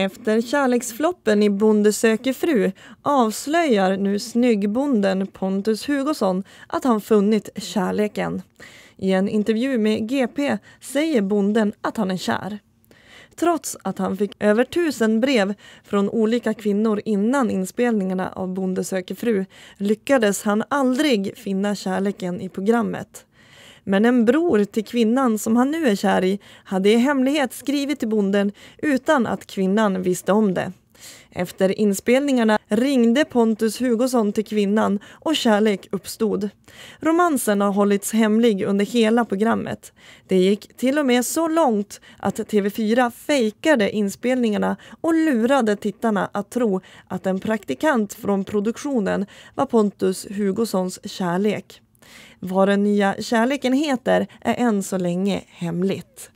Efter kärleksfloppen i Bonde söker fru avslöjar nu snyggbonden Pontus Hugosson att han funnit kärleken. I en intervju med GP säger bonden att han är kär. Trots att han fick över tusen brev från olika kvinnor innan inspelningarna av Bonde söker fru lyckades han aldrig finna kärleken i programmet. Men en bror till kvinnan som han nu är kär i hade i hemlighet skrivit till bonden utan att kvinnan visste om det. Efter inspelningarna ringde Pontus Hugosson till kvinnan och kärlek uppstod. Romansen har hållits hemlig under hela programmet. Det gick till och med så långt att TV4 fejkade inspelningarna och lurade tittarna att tro att en praktikant från produktionen var Pontus Hugossons kärlek. Vad den nya kärleken heter är än så länge hemligt.